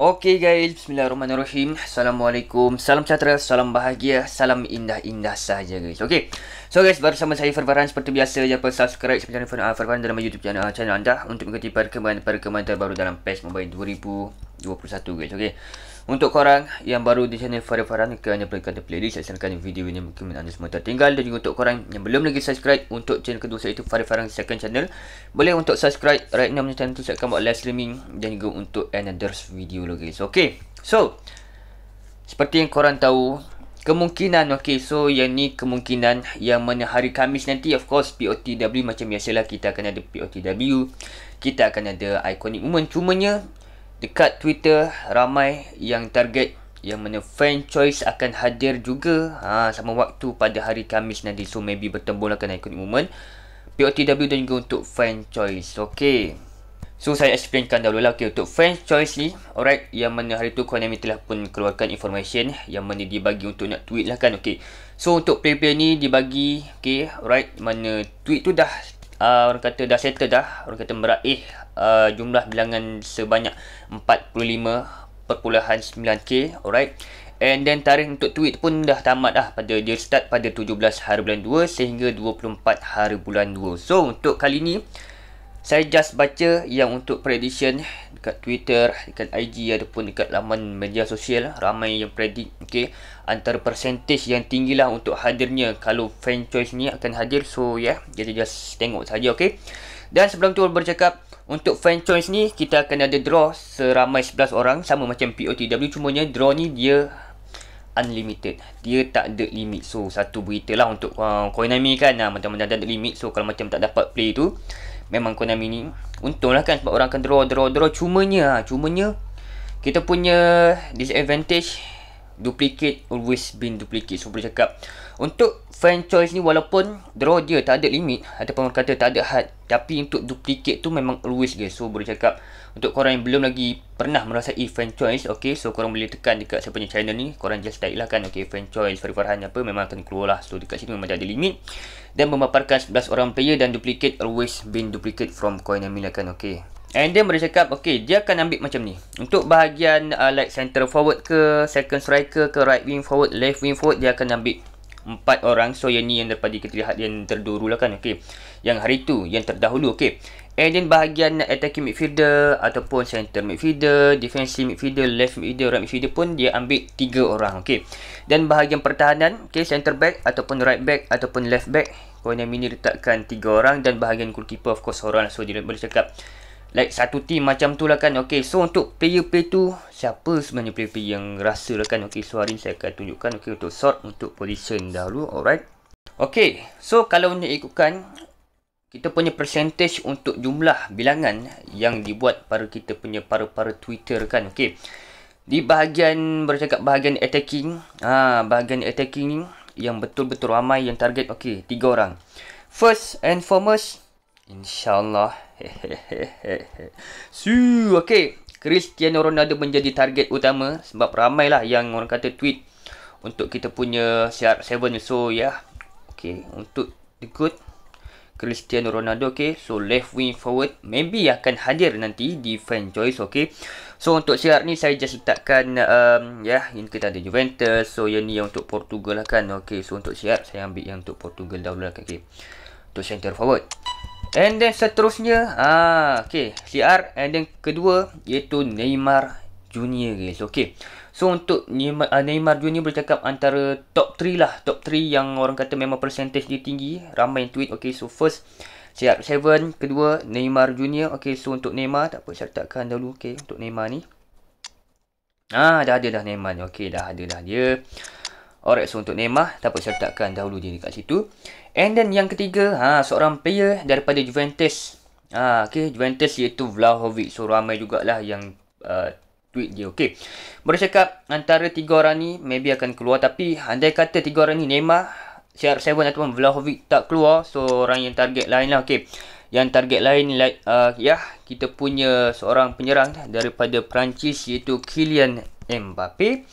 Okey guys, bismillahirrahmanirrahim. Assalamualaikum. Salam sejahtera, salam bahagia, salam indah-indah sahaja guys. Okey. So guys, baru sama saya Farfaran seperti biasa jangan lupa subscribe channel Farfaran, uh, ah, Farfaran dalam YouTube channel, uh, channel anda untuk mengikuti perkembangan-perkembangan terbaru dalam pes Mobile 2021 guys. Okey. Untuk korang yang baru di channel Farah Farah ni kerana berikan di playlist Saksikan video ini mungkin anda semua tertinggal Dan juga untuk korang yang belum lagi subscribe Untuk channel kedua saya itu Farah Farah second channel Boleh untuk subscribe right now channel tu Saya akan buat live streaming Dan juga untuk another video lagi So okay So Seperti yang korang tahu Kemungkinan okay So yang ni kemungkinan Yang mana hari Kamis nanti Of course POTW macam biasalah Kita akan ada POTW kita akan ada iconic moment cumanya Dekat Twitter ramai yang target yang mana fan choice akan hadir juga ha, sama waktu pada hari Kamis nanti. So maybe bertemu lah kena ikut moment. POTW dan juga untuk fan choice. Okay. So saya explainkan dahulu lah okay, untuk fan choice ni. Alright, yang mana hari tu Konami telah pun keluarkan information yang mana dia bagi untuk nak tweet lah kan. Okay. So untuk player-player ni dibagi, okay, alright, mana tweet tu dah uh, orang kata dah settle dah orang kata meraih uh, jumlah bilangan sebanyak 45.9k alright and then tarikh untuk tweet pun dah tamat dah pada dia start pada 17 hari bulan 2 sehingga 24 hari bulan 2 so untuk kali ni saya just baca yang untuk prediction dekat Twitter, dekat IG ataupun dekat laman media sosial lah, ramai yang predict okey antara percentage yang tinggilah untuk hadirnya kalau fan choice ni akan hadir so yeah jadi just tengok saja okey dan sebelum tu bercakap untuk fan choice ni kita akan ada draw seramai 11 orang sama macam POTW cuma cumanya draw ni dia unlimited dia tak ada limit so satu berita lah untuk uh, koinami kan lah macam-macam tak ada limit so kalau macam tak dapat play tu Memang Konami ni Untunglah kan sebab orang akan draw draw draw Cumanya ah, Cumanya Kita punya disadvantage Duplicate always been duplicate So boleh cakap Untuk fan choice ni walaupun draw dia tak ada limit ataupun orang kata tak ada had tapi untuk duplicate tu memang always guys so boleh cakap untuk korang yang belum lagi pernah merasai fan choice ok so korang boleh tekan dekat siapa punya channel ni korang just type lah kan ok fan choice Farid Farhan apa memang akan keluar lah so dekat sini memang ada limit dan memaparkan 11 orang player dan duplicate always been duplicate from coin yang milakan ok And then boleh cakap Okay dia akan ambil macam ni Untuk bahagian uh, Like center forward ke Second striker ke Right wing forward Left wing forward Dia akan ambil empat orang so yang ni yang daripada kita lihat yang terdahulu lah kan okey yang hari tu yang terdahulu okey and then bahagian attacking midfielder ataupun center midfielder defensive midfielder left midfielder right midfielder pun dia ambil tiga orang okey dan bahagian pertahanan okey center back ataupun right back ataupun left back Kau ni mini letakkan tiga orang dan bahagian goalkeeper of course orang lah. so dia boleh cakap Like satu team macam tu lah kan Okay so untuk player play tu Siapa sebenarnya player play yang rasa lah kan Okay so hari ni saya akan tunjukkan Okay untuk sort untuk position dahulu Alright Okay so kalau nak ikutkan Kita punya percentage untuk jumlah bilangan Yang dibuat pada kita punya para-para Twitter kan Okay Di bahagian bercakap bahagian attacking ah Bahagian attacking ni Yang betul-betul ramai yang target Okay tiga orang First and foremost InsyaAllah. Su, okay. Cristiano Ronaldo menjadi target utama sebab ramailah yang orang kata tweet untuk kita punya CR7. So, ya. Yeah. Okay, untuk the good. Cristiano Ronaldo, okay. So, left wing forward. Maybe akan hadir nanti di fan choice, okay. So, untuk CR ni saya just letakkan, um, ya. Yeah, ini kita ada Juventus. So, yang ni yang untuk Portugal lah kan. Okay, so untuk CR saya ambil yang untuk Portugal dahulu lah kan. Okay. Untuk center forward. And then seterusnya ah okey CR and then kedua iaitu Neymar Junior guys. Okey. So untuk Neymar, ah, Neymar Junior boleh cakap antara top 3 lah. Top 3 yang orang kata memang percentage dia tinggi. Ramai yang tweet. Okey, so first CR7, kedua Neymar Junior. Okey, so untuk Neymar tak apa sertakan letakkan dulu okey untuk Neymar ni. Ah, dah ada dah Neymar ni. Okey, dah ada dah dia. Alright, so untuk Neymar tak apa sertakan dahulu dia dekat situ. And then yang ketiga, ha, seorang player daripada Juventus. Ha, okay, Juventus iaitu Vlahovic. So, ramai jugalah yang uh, tweet dia. Okay. Boleh cakap antara tiga orang ni maybe akan keluar. Tapi, andai kata tiga orang ni Neymar, CR7 ataupun Vlahovic tak keluar. So, orang yang target lain lah. Okay. Yang target lain, like, uh, ya, yeah, kita punya seorang penyerang daripada Perancis iaitu Kylian Mbappe.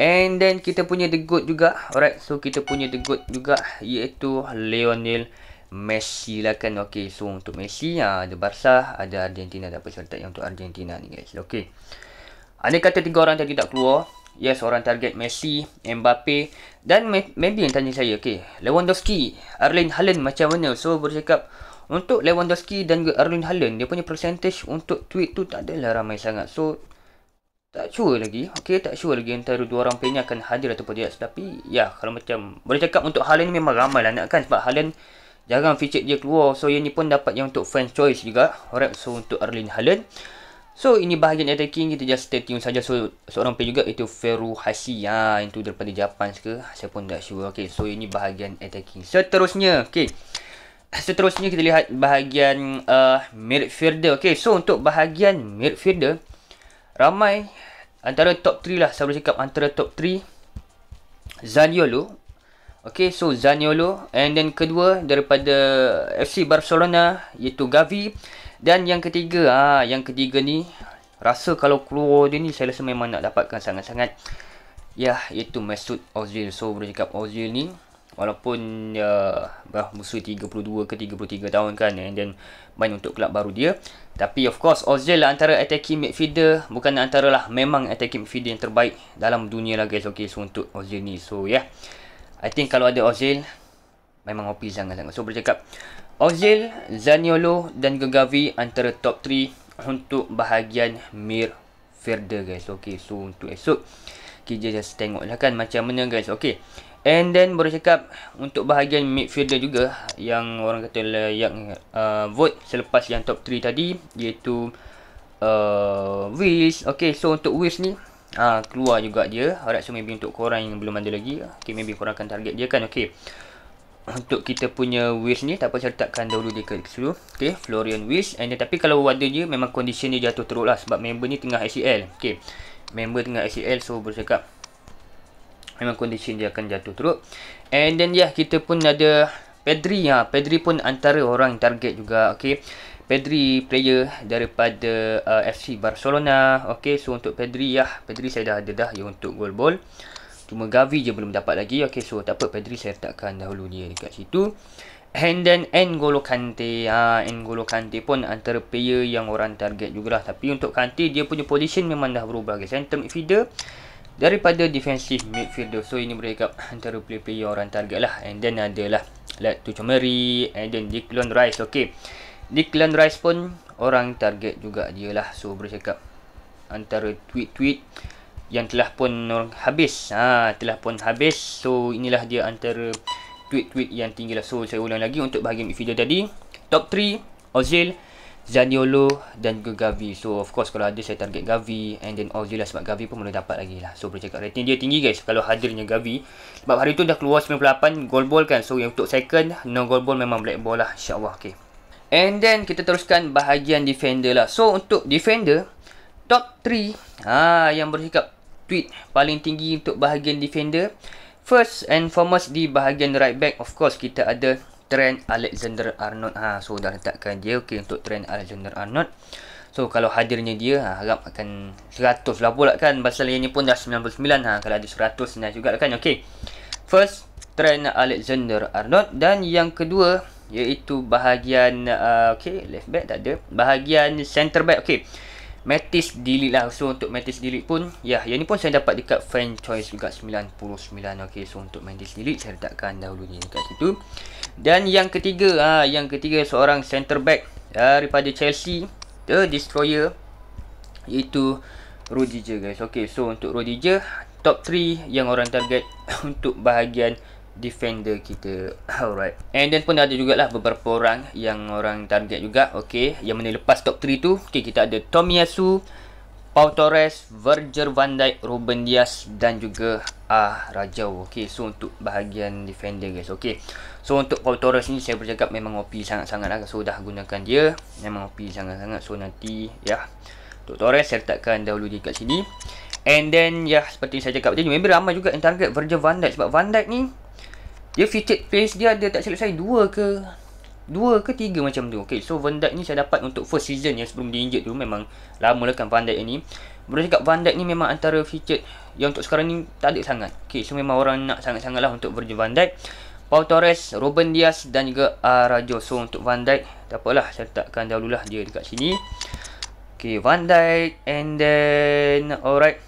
And then kita punya the good juga. Alright, so kita punya the good juga iaitu Lionel Messi lah kan. Okay, so untuk Messi ah, ada Barca, ada Argentina ada peserta yang untuk Argentina ni guys. Okay. Ada kata tiga orang tadi tak keluar. Yes, orang target Messi, Mbappe dan maybe yang tanya saya. Okay, Lewandowski, Erling Haaland macam mana? So, bercakap untuk Lewandowski dan Erling Haaland, dia punya percentage untuk tweet tu tak adalah ramai sangat. So, tak sure lagi okay tak sure lagi antara dua orang penyanyi akan hadir ataupun tidak tapi ya kalau macam boleh cakap untuk Halen ni memang ramai lah nak kan sebab Halen jarang feature dia keluar so yang ni pun dapat yang untuk fan choice juga alright so untuk Arlin Halen So ini bahagian attacking kita just stay tune saja so seorang player juga itu Feru Hashi ha ya, itu daripada Japan ke saya pun tak sure okay. so ini bahagian attacking seterusnya okay, seterusnya kita lihat bahagian uh, Firda okay. so untuk bahagian Firda. Ramai Antara top 3 lah Saya boleh cakap Antara top 3 Zaniolo Okay so Zaniolo And then kedua Daripada FC Barcelona Iaitu Gavi Dan yang ketiga ah ha, Yang ketiga ni Rasa kalau keluar dia ni Saya rasa memang nak dapatkan sangat-sangat Ya, yeah, iaitu Mesut Ozil So, boleh cakap Ozil ni walaupun uh, musuh 32 ke 33 tahun kan eh, and then main untuk kelab baru dia tapi of course Ozil lah antara attacking midfielder bukan antara lah memang attacking midfielder yang terbaik dalam dunia lah guys okay so untuk Ozil ni so yeah I think kalau ada Ozil memang OP sangat-sangat so bercakap Ozil, Zaniolo dan Gagavi antara top 3 untuk bahagian Mir Firda guys okay so untuk esok kita just tengok lah kan macam mana guys okay And then boleh cakap untuk bahagian midfielder juga yang orang kata yang uh, vote selepas yang top 3 tadi iaitu uh, Wills. Okay so untuk Wills ni uh, keluar juga dia. Harap so maybe untuk korang yang belum ada lagi. Okay maybe korang akan target dia kan. Okay untuk kita punya Wills ni tak apa saya letakkan dulu dia ke dulu. Okay Florian Wills. And then, tapi kalau ada dia memang condition dia jatuh teruk lah sebab member ni tengah ACL. Okay member tengah ACL so boleh cakap. Memang condition dia akan jatuh teruk. And then yeah, kita pun ada Pedri. Ha. Pedri pun antara orang target juga. Okay. Pedri player daripada uh, FC Barcelona. Okay, so untuk Pedri, ya. Pedri saya dah ada dah ya untuk goal ball. Cuma Gavi je belum dapat lagi. Okay, so tak apa. Pedri saya letakkan dahulu dia dekat situ. And then N'Golo Kante. Ha, N'Golo Kante pun antara player yang orang target jugalah. Tapi untuk Kante, dia punya position memang dah berubah. Okay, center midfielder daripada defensive midfielder so ini berdekat antara player-player yang orang target lah and then adalah Led to Chomery and then Declan Rice ok Declan Rice pun orang target juga dia lah so bercakap antara tweet-tweet yang telah pun habis ha, telah pun habis so inilah dia antara tweet-tweet yang tinggi lah so saya ulang lagi untuk bahagian video tadi top 3 Ozil Zaniolo dan juga Gavi. So of course kalau ada saya target Gavi and then all jelas sebab Gavi pun boleh dapat lagi lah. So boleh cakap rating dia tinggi guys kalau hadirnya Gavi. Sebab hari tu dah keluar 98 gold ball kan. So yang untuk second no gold ball memang black ball lah insyaAllah. Okay. And then kita teruskan bahagian defender lah. So untuk defender top 3 ah ha, yang bersikap tweet paling tinggi untuk bahagian defender. First and foremost di bahagian right back of course kita ada trend Alexander Arnold ha so dah letakkan dia okey untuk trend Alexander Arnold so kalau hadirnya dia ha, harap akan 100 lah pula kan pasal ini pun dah 99 ha kalau ada 100 senang juga lah kan Okay, first trend Alexander Arnold dan yang kedua iaitu bahagian uh, okey left back tak ada bahagian center back okay. Matis delete lah So untuk Matis delete pun Ya yeah, yang ni pun saya dapat dekat Fan choice juga 99 Okay so untuk Matis delete Saya letakkan dahulu ni dekat situ Dan yang ketiga ah ha, Yang ketiga seorang center back ha, Daripada Chelsea The Destroyer Iaitu Rodiger guys Okay so untuk Rodiger Top 3 yang orang target Untuk bahagian defender kita alright and then pun ada jugalah beberapa orang yang orang target juga okey yang mana lepas top 3 tu okey kita ada Tomiyasu Pau Torres Verger van Dijk Ruben Dias dan juga ah Rajau okey so untuk bahagian defender guys okey so untuk Pau Torres ni saya bercakap memang OP sangat-sangat lah so dah gunakan dia memang OP sangat-sangat so nanti ya yeah. untuk Torres saya letakkan dahulu dia kat sini And then ya yeah, seperti saya cakap tadi member ramai juga yang target Virgil van Dijk sebab van Dijk ni dia featured face dia ada tak silap saya dua ke Dua ke tiga macam tu Okay so Van Dijk ni saya dapat untuk first season yang sebelum dia injured tu Memang lama lah kan Van Dijk ni Boleh cakap Van Dijk ni memang antara featured Yang untuk sekarang ni tak ada sangat Okay so memang orang nak sangat-sangat lah untuk Virgil Van Dijk Paul Torres, Ruben Diaz dan juga Arajo So untuk Van Dijk Tak apalah saya letakkan dahululah dia dekat sini Okay Van Dijk and then Alright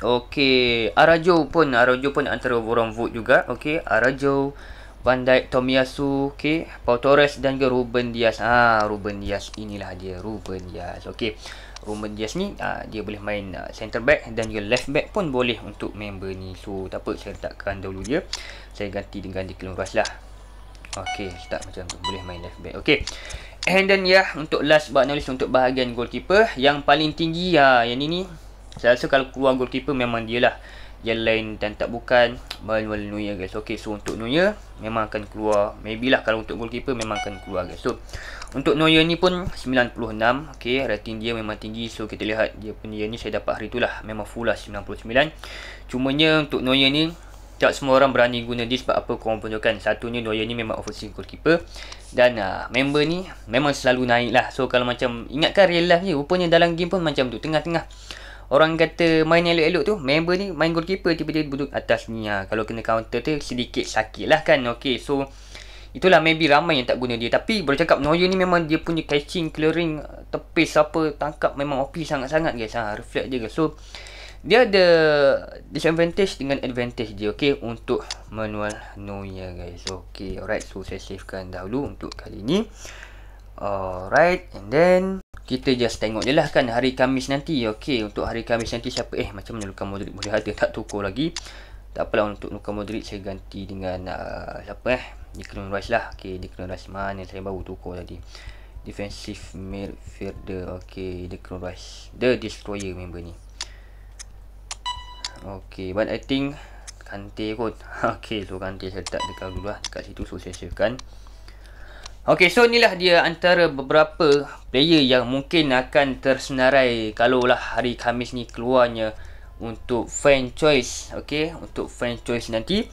Okey, Arajo pun Arajo pun antara orang vote juga. Okey, Arajo, Van Dijk, Tomiyasu, okey, Paul Torres dan juga Ruben Dias. Ah, ha, Ruben Dias inilah dia, Ruben Dias. Okey. Ruben Dias ni ha, dia boleh main ha, ah, center back dan juga left back pun boleh untuk member ni. So, tak apa saya letakkan dulu dia. Saya ganti dengan di Kelum lah. Okey, start macam tu boleh main left back. Okey. And then ya, yeah, untuk last but not least untuk bahagian goalkeeper yang paling tinggi ha, yang ini ni saya rasa kalau keluar gol goalkeeper memang dia lah Yang lain dan tak bukan Manuel Nuya lah, guys Okay so untuk Nuya Memang akan keluar Maybe lah kalau untuk gol goalkeeper memang akan keluar guys So untuk Nuya ni pun 96 Okay rating dia memang tinggi So kita lihat dia punya ni saya dapat hari tu lah Memang full lah 99 Cumanya untuk Nuya ni tak semua orang berani guna dia sebab apa korang penunjukkan Satunya Noya ni memang offensive goalkeeper Dan uh, member ni memang selalu naik lah So kalau macam ingatkan real life ni. Rupanya dalam game pun macam tu tengah-tengah orang kata main elok-elok tu member ni main goalkeeper tiba-tiba duduk atas ni ha. kalau kena counter tu sedikit sakit lah kan Okay, so itulah maybe ramai yang tak guna dia tapi boleh cakap Noya ni memang dia punya catching clearing tepis apa tangkap memang OP sangat-sangat guys ha. reflect dia guys so dia ada disadvantage dengan advantage dia okay untuk manual Noya guys Okay, alright so saya save dahulu untuk kali ni alright and then kita just tengok je lah kan hari Kamis nanti okey untuk hari Kamis nanti siapa eh macam mana Luka Modric boleh ada tak tukar lagi tak apalah untuk Luka Modric saya ganti dengan uh, siapa eh Declan Rice lah okey Declan Rice mana saya baru tukar tadi defensive midfielder okey Declan Rice the destroyer member ni okey but I think Kante kot okey so Kante saya letak dekat dulu lah dekat situ so saya silakan. Ok so inilah dia antara beberapa player yang mungkin akan tersenarai kalau lah hari Khamis ni keluarnya untuk fan choice Ok untuk fan choice nanti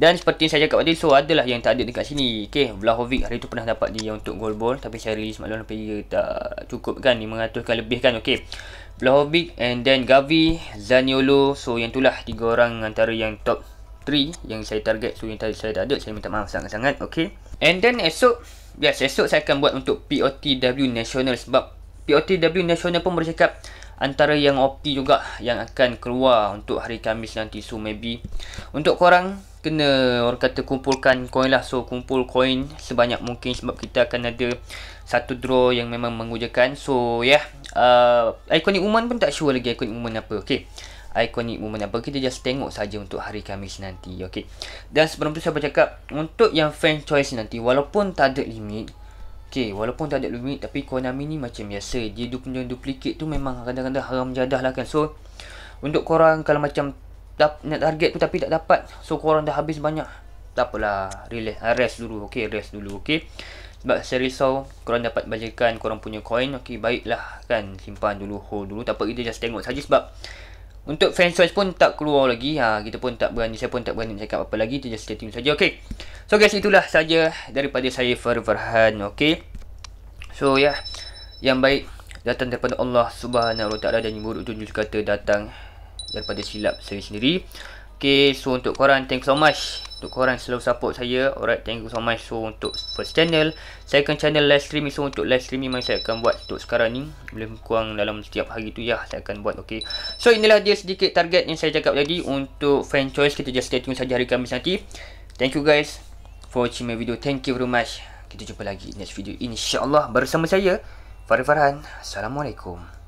Dan seperti yang saya cakap tadi so adalah yang tak ada dekat sini Ok Vlahovic hari tu pernah dapat dia untuk goal ball Tapi saya release maklum tapi dia tak cukup kan 500 kan lebih kan ok Vlahovic and then Gavi, Zaniolo So yang itulah tiga orang antara yang top 3 yang saya target So yang saya tak ada saya minta maaf sangat-sangat ok And then esok, yes, esok saya akan buat untuk POTW National sebab POTW National pun bercakap antara yang opti juga yang akan keluar untuk hari Kamis nanti. So, maybe untuk korang kena orang kata kumpulkan koin lah. So, kumpul koin sebanyak mungkin sebab kita akan ada satu draw yang memang mengujakan. So, yeah. Uh, Iconic Woman pun tak sure lagi Iconic Woman apa. Okay iconic moment apa kita just tengok saja untuk hari Khamis nanti okey dan sebelum tu saya bercakap untuk yang fan choice nanti walaupun tak ada limit Okay, walaupun tak ada limit tapi Konami ni macam biasa Dia punya duplicate tu memang kadang-kadang haram jadah lah kan So, untuk korang kalau macam nak target tu tapi tak dapat So, korang dah habis banyak Tak apalah, relax, ah, rest dulu, okay, rest dulu, okay Sebab saya risau korang dapat bajakan korang punya coin Okay, baiklah kan, simpan dulu, hold dulu Tak apa, kita just tengok saja sebab untuk franchise pun tak keluar lagi. Ha, kita pun tak berani. Saya pun tak berani nak cakap apa lagi. Itu just chatting saja. Okay. So guys, itulah saja daripada saya Farfarhan. Okay. So ya. Yeah. Yang baik datang daripada Allah Subhanahu Wa Taala dan yang buruk itu juga kata datang daripada silap saya sendiri. Okay, so untuk korang, thank you so much. Untuk korang selalu support saya. Alright, thank you so much. So, untuk first channel, second channel live streaming. So, untuk live streaming memang saya akan buat untuk sekarang ni. Belum kurang dalam setiap hari tu, ya. Saya akan buat, okay. So, inilah dia sedikit target yang saya cakap tadi. Untuk fan choice, kita just stay tune saja hari Kamis nanti. Thank you guys for watching my video. Thank you very much. Kita jumpa lagi next video. InsyaAllah bersama saya, Farid Farhan. Assalamualaikum.